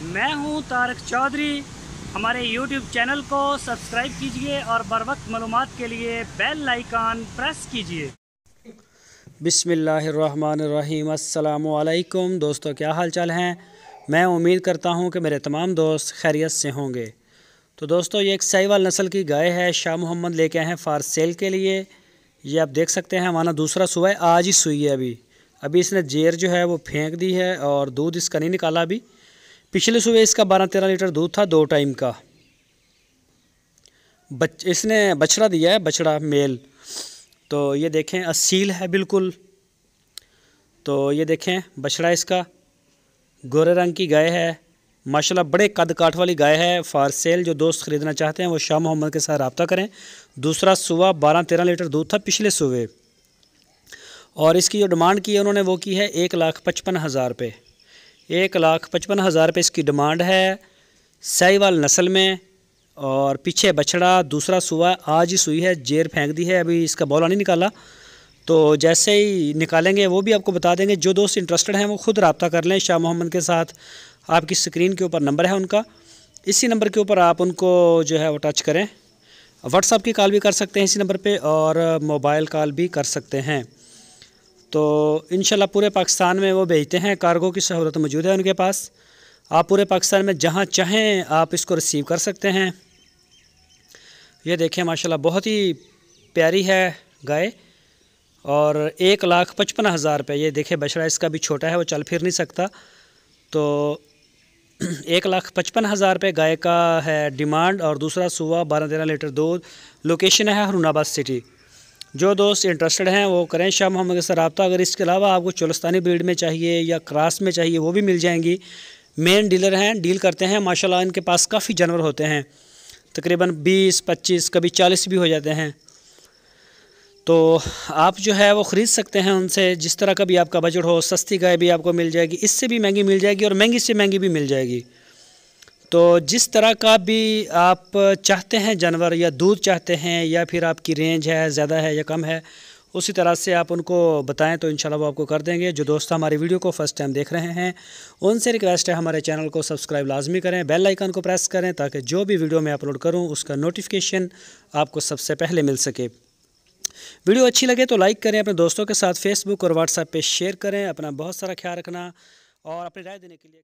میں ہوں تارک چودھری ہمارے یوٹیوب چینل کو سبسکرائب کیجئے اور بر وقت معلومات کے لیے بیل لائکان پریس کیجئے بسم اللہ الرحمن الرحیم السلام علیکم دوستو کیا حال چال ہیں میں امید کرتا ہوں کہ میرے تمام دوست خیریت سے ہوں گے تو دوستو یہ ایک سعی وال نسل کی گائے ہے شاہ محمد لے کے آئے ہیں فار سیل کے لیے یہ آپ دیکھ سکتے ہیں ہمانا دوسرا صبح آج ہی سوئی ہے ابھی ابھی اس نے جیر جو ہے وہ پھینک دی ہے اور دودھ اس کا نہیں نکالا ابھی پچھلے صبح اس کا بارہ تیرہ لیٹر دودھ تھا دو ٹائم کا بچ اس نے بچڑا دیا ہے بچڑا میل تو یہ دیکھیں اصیل ہے بالکل تو یہ دیکھیں بچڑا اس کا گورے رنگ کی گائے ہے ماشاء اللہ بڑے قد کاٹ والی گائے ہے فار سیل جو دوست خریدنا چاہتے ہیں وہ شاہ محمد کے ساتھ رابطہ کریں دوسرا صبح بارہ تیرہ لیٹر دودھ تھا پچھلے صبح اور اس کی جو ڈیمانڈ کی ہے انہوں نے وہ کی ہے ایک لاکھ پچپن ہزار پہ ایک لاکھ پچپن ہزار پہ اس کی ڈیمانڈ ہے سائیوال وال نسل میں اور پیچھے بچڑا دوسرا سوا آج ہی سوئی ہے جیر پھینک دی ہے ابھی اس کا بولا نہیں نکالا تو جیسے ہی نکالیں گے وہ بھی آپ کو بتا دیں گے جو دوست انٹرسٹڈ ہیں وہ خود رابطہ کر لیں شاہ محمد کے ساتھ آپ کی سکرین کے اوپر نمبر ہے ان کا اسی نمبر کے اوپر آپ ان کو جو ہے وہ ٹچ کریں واٹس اپ کی کال بھی کر سکتے ہیں اسی نمبر پہ اور موبائل کال بھی کر سکتے ہیں تو انشاءاللہ پورے پاکستان میں وہ بھیجتے ہیں کارگو کی سہولت موجود ہے ان کے پاس آپ پورے پاکستان میں جہاں چاہیں آپ اس کو ریسیو کر سکتے ہیں یہ دیکھیں ماشاءاللہ بہت ہی پیاری ہے گائے اور ایک لاکھ پچپن ہزار پہ یہ دیکھیں بشرا اس کا بھی چھوٹا ہے وہ چل پھر نہیں سکتا تو ایک لاکھ پچپن ہزار پہ گائے کا ہے ڈیمانڈ اور دوسرا صبح بارہ تیرہ لیٹر دودھ لوکیشن ہے ہرون آباد سٹی جو دوست انٹرسٹڈ ہیں وہ کریں شاہ محمد کے ساتھ رابطہ اگر اس کے علاوہ آپ کو چولستانی بریڈ میں چاہیے یا کراس میں چاہیے وہ بھی مل جائیں گی مین ڈیلر ہیں ڈیل کرتے ہیں ماشاءاللہ ان کے پاس کافی جانور ہوتے ہیں تقریباً بیس پچیس کبھی چالیس بھی ہو جاتے ہیں تو آپ جو ہے وہ خرید سکتے ہیں ان سے جس طرح کا بھی آپ کا بجٹ ہو سستی گائے بھی آپ کو مل جائے گی اس سے بھی مہنگی مل جائے گی اور مہنگی سے مہنگی بھی مل جائے گی تو جس طرح کا بھی آپ چاہتے ہیں جانور یا دودھ چاہتے ہیں یا پھر آپ کی رینج ہے زیادہ ہے یا کم ہے اسی طرح سے آپ ان کو بتائیں تو انشاءاللہ وہ آپ کو کر دیں گے جو دوست ہماری ویڈیو کو فرس ٹائم دیکھ رہے ہیں ان سے ریکویسٹ ہے ہمارے چینل کو سبسکرائب لازمی کریں بیل آئیکن کو پریس کریں تاکہ جو بھی ویڈیو میں اپلوڈ کروں اس کا نوٹیفیکیشن آپ کو سب سے پہلے مل سکے ویڈیو اچھی لگے تو لائک کریں اپنے دوستوں کے ساتھ فیس بک اور واٹس ایپ پہ شیئر کریں اپنا بہت سارا خیال رکھنا اور اپنی رائے دینے کے لیے